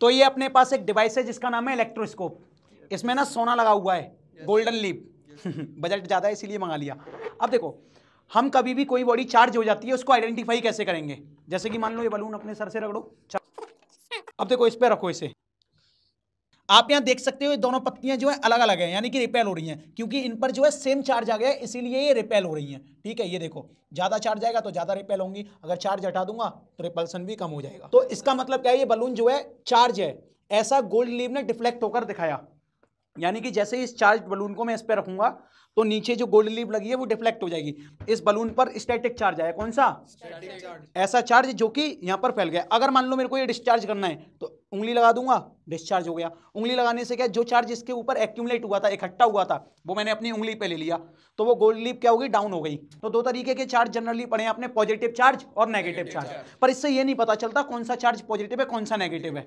तो ये अपने पास एक डिवाइस है जिसका नाम है इलेक्ट्रोस्कोप इसमें ना सोना लगा हुआ है गोल्डन लीप बजट ज़्यादा है इसीलिए मंगा लिया अब देखो हम कभी भी कोई बॉडी चार्ज हो जाती है उसको आइडेंटिफाई कैसे करेंगे जैसे कि मान लो ये बलून अपने सर से रगड़ो अच्छा। अब देखो इस पर रखो इसे आप यहाँ देख सकते हो ये दोनों पत्तियां जो है अलग अलग है यानी कि रिपेल हो रही हैं क्योंकि इन पर जो है सेम चार्ज आ गया है इसीलिए ये रिपेल हो रही हैं ठीक है ये देखो ज़्यादा चार्ज आएगा तो ज़्यादा रिपेल होंगी अगर चार्ज हटा दूंगा तो रिपल्सन भी कम हो जाएगा तो इसका मतलब क्या है ये बलून जो है चार्ज है ऐसा गोल्ड लीव ने डिफ्लेक्ट होकर दिखाया यानी कि जैसे इस चार्ज बलून को मैं इस पर रखूंगा तो नीचे जो गोल्ड लीव लगी है वो डिफ्लेक्ट हो जाएगी इस बलून पर स्टैटिक चार्ज आया कौन सा ऐसा चार्ज जो कि यहां पर फैल गया अगर मान लो मेरे को ये डिस्चार्ज करना है उंगली लगा दूंगा डिस्चार्ज हो गया उंगली लगाने से क्या जो चार्ज इसके ऊपर एक्यूमलेट हुआ था इकट्ठा हुआ था वो मैंने अपनी उंगली पे ले लिया तो वो गोल्ड लीप क्या होगी डाउन हो गई तो दो तरीके के चार्ज जनरली पड़े आपने पॉजिटिव चार्ज और नेगेटिव चार्ज पर इससे ये नहीं पता चलता कौन सा चार्ज पॉजिटिव है कौन सा नेगेटिव है